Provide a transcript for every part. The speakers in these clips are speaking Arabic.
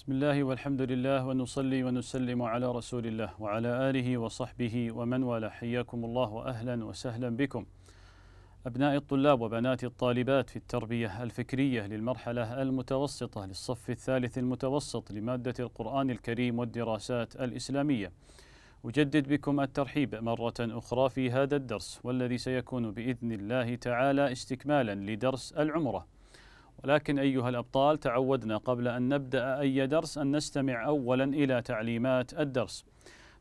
بسم الله والحمد لله ونصلي ونسلم على رسول الله وعلى آله وصحبه ومن والاه حياكم الله وأهلا وسهلا بكم أبناء الطلاب وبنات الطالبات في التربية الفكرية للمرحلة المتوسطة للصف الثالث المتوسط لمادة القرآن الكريم والدراسات الإسلامية أجدد بكم الترحيب مرة أخرى في هذا الدرس والذي سيكون بإذن الله تعالى استكمالا لدرس العمرة ولكن أيها الأبطال تعودنا قبل أن نبدأ أي درس أن نستمع أولا إلى تعليمات الدرس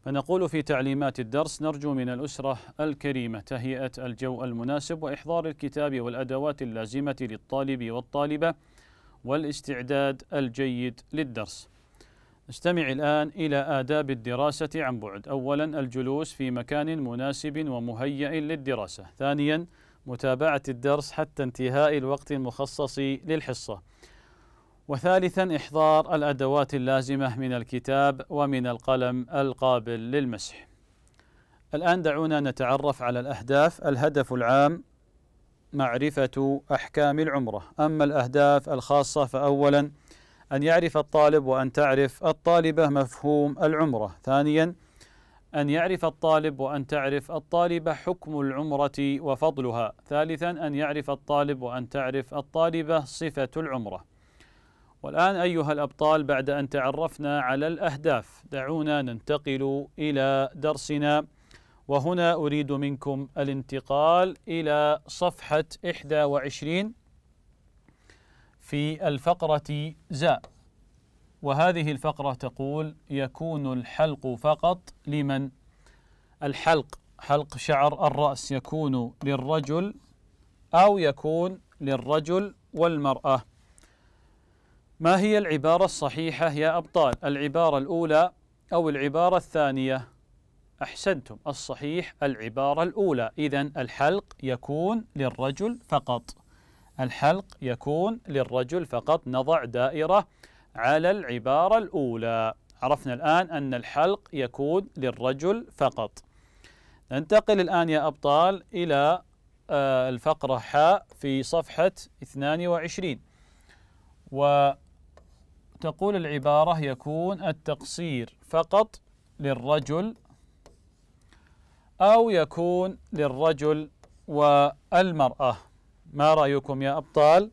فنقول في تعليمات الدرس نرجو من الأسرة الكريمة تهيئة الجو المناسب وإحضار الكتاب والأدوات اللازمة للطالب والطالبة والاستعداد الجيد للدرس استمع الآن إلى آداب الدراسة عن بعد أولا الجلوس في مكان مناسب ومهيئ للدراسة ثانيا متابعة الدرس حتى انتهاء الوقت المخصص للحصة وثالثا إحضار الأدوات اللازمة من الكتاب ومن القلم القابل للمسح الآن دعونا نتعرف على الأهداف الهدف العام معرفة أحكام العمرة أما الأهداف الخاصة فأولا أن يعرف الطالب وأن تعرف الطالبة مفهوم العمرة ثانيا أن يعرف الطالب وأن تعرف الطالب حكم العمرة وفضلها ثالثا أن يعرف الطالب وأن تعرف الطالبة صفة العمرة والآن أيها الأبطال بعد أن تعرفنا على الأهداف دعونا ننتقل إلى درسنا وهنا أريد منكم الانتقال إلى صفحة 21 في الفقرة زاء وهذه الفقرة تقول يكون الحلق فقط لمن الحلق حلق شعر الرأس يكون للرجل أو يكون للرجل والمرأة ما هي العبارة الصحيحة يا أبطال العبارة الأولى أو العبارة الثانية أحسنتم الصحيح العبارة الأولى إذا الحلق يكون للرجل فقط الحلق يكون للرجل فقط نضع دائرة على العبارة الأولى عرفنا الآن أن الحلق يكون للرجل فقط ننتقل الآن يا أبطال إلى آه، الفقرة حاء في صفحة 22 وتقول العبارة يكون التقصير فقط للرجل أو يكون للرجل والمرأة ما رأيكم يا أبطال؟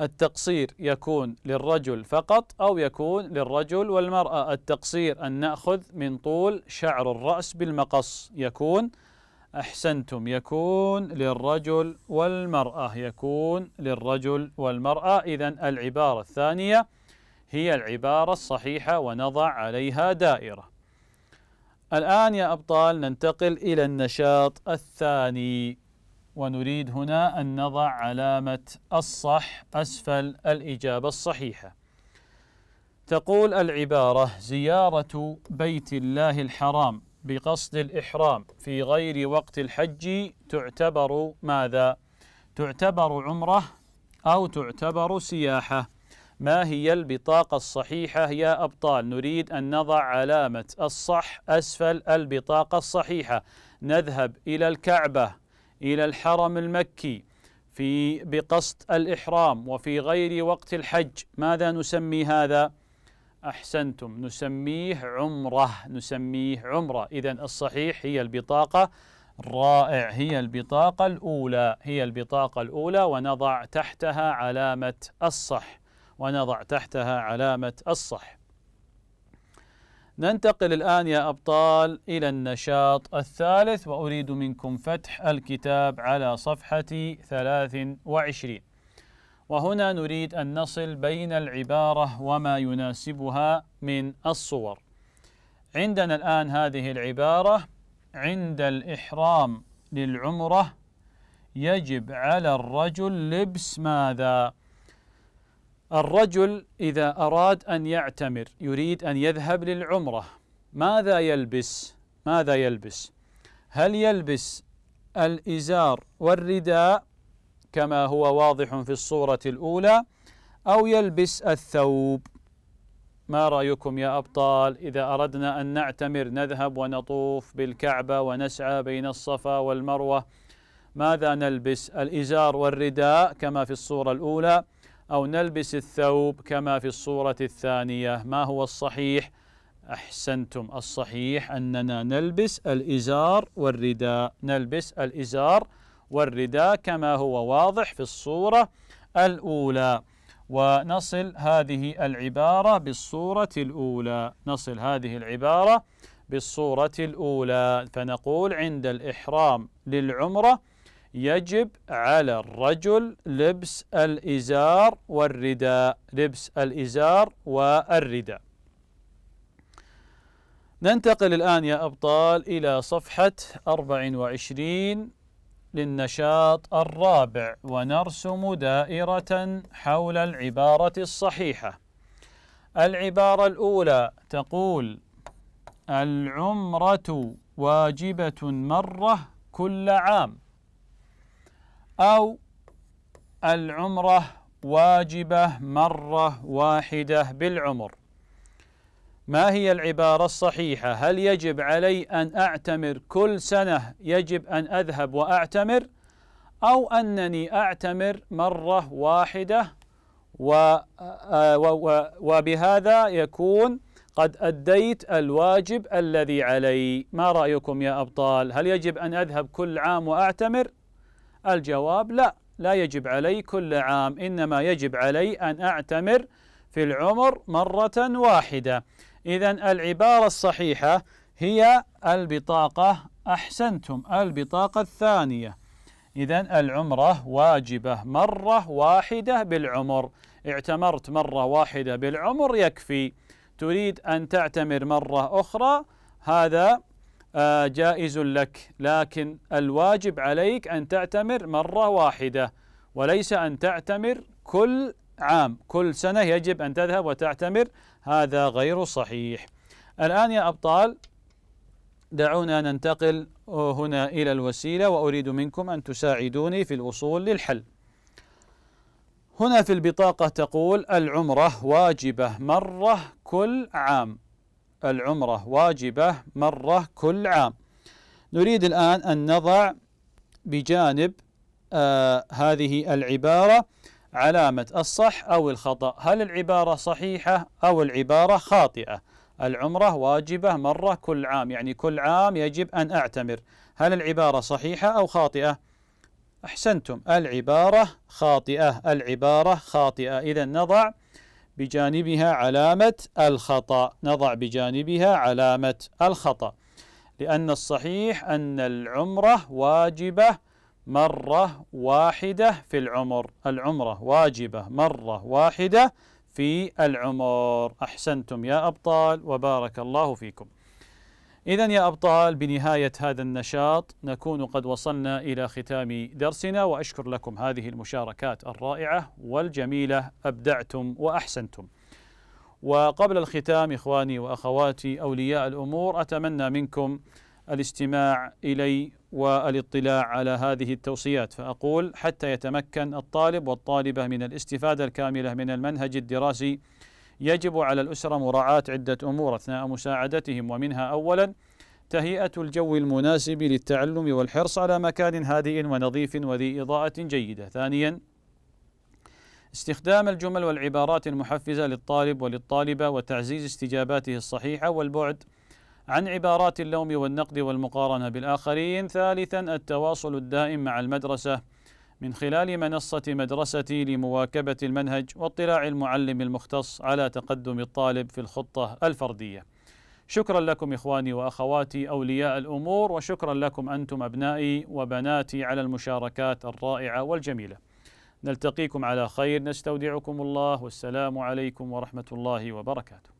التقصير يكون للرجل فقط أو يكون للرجل والمرأة التقصير أن نأخذ من طول شعر الرأس بالمقص يكون أحسنتم يكون للرجل والمرأة يكون للرجل والمرأة إذا العبارة الثانية هي العبارة الصحيحة ونضع عليها دائرة الآن يا أبطال ننتقل إلى النشاط الثاني ونريد هنا أن نضع علامة الصح أسفل الإجابة الصحيحة تقول العبارة زيارة بيت الله الحرام بقصد الإحرام في غير وقت الحج تعتبر ماذا؟ تعتبر عمرة أو تعتبر سياحة ما هي البطاقة الصحيحة يا أبطال نريد أن نضع علامة الصح أسفل البطاقة الصحيحة نذهب إلى الكعبة إلى الحرم المكي في بقصد الإحرام وفي غير وقت الحج ماذا نسمي هذا؟ أحسنتم نسميه عمرة نسميه عمرة إذا الصحيح هي البطاقة رائع هي البطاقة الأولى هي البطاقة الأولى ونضع تحتها علامة الصح ونضع تحتها علامة الصح ننتقل الآن يا أبطال إلى النشاط الثالث وأريد منكم فتح الكتاب على صفحة 23 وهنا نريد أن نصل بين العبارة وما يناسبها من الصور عندنا الآن هذه العبارة عند الإحرام للعمرة يجب على الرجل لبس ماذا؟ الرجل إذا أراد أن يعتمر يريد أن يذهب للعمرة ماذا يلبس؟ ماذا يلبس؟ هل يلبس الإزار والرداء كما هو واضح في الصورة الأولى أو يلبس الثوب ما رأيكم يا أبطال إذا أردنا أن نعتمر نذهب ونطوف بالكعبة ونسعى بين الصفا والمروة ماذا نلبس الإزار والرداء كما في الصورة الأولى أو نلبس الثوب كما في الصورة الثانية ما هو الصحيح؟ أحسنتم الصحيح أننا نلبس الإزار والرداء نلبس الإزار والرداء كما هو واضح في الصورة الأولى ونصل هذه العبارة بالصورة الأولى نصل هذه العبارة بالصورة الأولى فنقول عند الإحرام للعمرة يجب على الرجل لبس الإزار والرداء لبس الإزار والرداء ننتقل الآن يا أبطال إلى صفحة 24 للنشاط الرابع ونرسم دائرة حول العبارة الصحيحة العبارة الأولى تقول العمرة واجبة مرة كل عام أو العمرة واجبة مرة واحدة بالعمر ما هي العبارة الصحيحة هل يجب علي أن أعتمر كل سنة يجب أن أذهب وأعتمر أو أنني أعتمر مرة واحدة آه، وبهذا يكون قد أديت الواجب الذي علي ما رأيكم يا أبطال هل يجب أن أذهب كل عام وأعتمر الجواب لا لا يجب علي كل عام إنما يجب علي أن أعتمر في العمر مرة واحدة إذا العبارة الصحيحة هي البطاقة أحسنتم البطاقة الثانية إذا العمرة واجبة مرة واحدة بالعمر اعتمرت مرة واحدة بالعمر يكفي تريد أن تعتمر مرة أخرى هذا آه، جائز لك لكن الواجب عليك أن تعتمر مرة واحدة وليس أن تعتمر كل عام كل سنة يجب أن تذهب وتعتمر هذا غير صحيح الآن يا أبطال دعونا ننتقل آه، هنا إلى الوسيلة وأريد منكم أن تساعدوني في الوصول للحل هنا في البطاقة تقول العمرة واجبة مرة كل عام العمرة واجبة مرة كل عام نريد الآن أن نضع بجانب آه هذه العبارة علامة الصح أو الخطأ هل العبارة صحيحة أو العبارة خاطئة العمرة واجبة مرة كل عام يعني كل عام يجب أن أعتمر هل العبارة صحيحة أو خاطئة أحسنتم العبارة خاطئة العبارة خاطئة إذا نضع بجانبها علامة الخطأ نضع بجانبها علامة الخطأ لأن الصحيح أن العمرة واجبة مرة واحدة في العمر العمرة واجبة مرة واحدة في العمر أحسنتم يا أبطال وبارك الله فيكم إذا يا أبطال بنهاية هذا النشاط نكون قد وصلنا إلى ختام درسنا وأشكر لكم هذه المشاركات الرائعة والجميلة أبدعتم وأحسنتم. وقبل الختام إخواني وأخواتي أولياء الأمور أتمنى منكم الاستماع إلي والاطلاع على هذه التوصيات فأقول حتى يتمكن الطالب والطالبة من الاستفادة الكاملة من المنهج الدراسي يجب على الأسرة مراعاة عدة أمور أثناء مساعدتهم ومنها أولا تهيئة الجو المناسب للتعلم والحرص على مكان هادئ ونظيف وذي إضاءة جيدة ثانيا استخدام الجمل والعبارات المحفزة للطالب وللطالبة وتعزيز استجاباته الصحيحة والبعد عن عبارات اللوم والنقد والمقارنة بالآخرين ثالثا التواصل الدائم مع المدرسة من خلال منصة مدرستي لمواكبة المنهج واطلاع المعلم المختص على تقدم الطالب في الخطة الفردية شكرا لكم إخواني وأخواتي أولياء الأمور وشكرا لكم أنتم أبنائي وبناتي على المشاركات الرائعة والجميلة نلتقيكم على خير نستودعكم الله والسلام عليكم ورحمة الله وبركاته